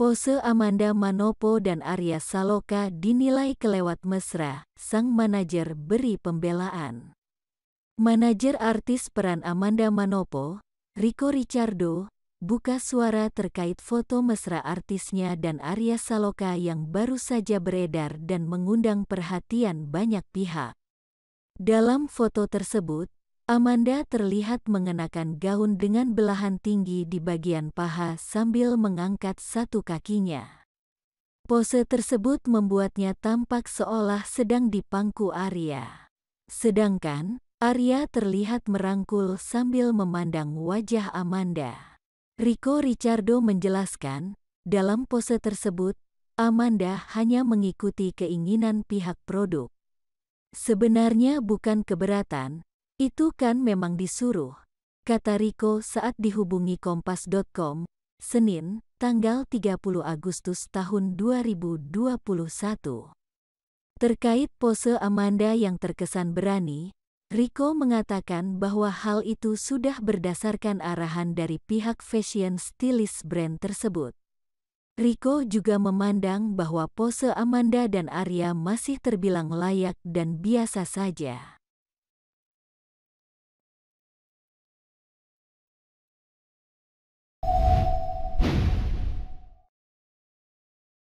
Pose Amanda Manopo dan Arya Saloka dinilai kelewat mesra, sang manajer beri pembelaan. Manajer artis peran Amanda Manopo, Rico Ricardo, buka suara terkait foto mesra artisnya dan Arya Saloka yang baru saja beredar dan mengundang perhatian banyak pihak. Dalam foto tersebut, Amanda terlihat mengenakan gaun dengan belahan tinggi di bagian paha sambil mengangkat satu kakinya. Pose tersebut membuatnya tampak seolah sedang dipangku Arya. Sedangkan, Arya terlihat merangkul sambil memandang wajah Amanda. Rico Ricardo menjelaskan, dalam pose tersebut, Amanda hanya mengikuti keinginan pihak produk. Sebenarnya bukan keberatan, itu kan memang disuruh, kata Riko saat dihubungi Kompas.com, Senin, tanggal 30 Agustus tahun 2021. Terkait pose Amanda yang terkesan berani, Riko mengatakan bahwa hal itu sudah berdasarkan arahan dari pihak fashion stylist brand tersebut. Riko juga memandang bahwa pose Amanda dan Arya masih terbilang layak dan biasa saja.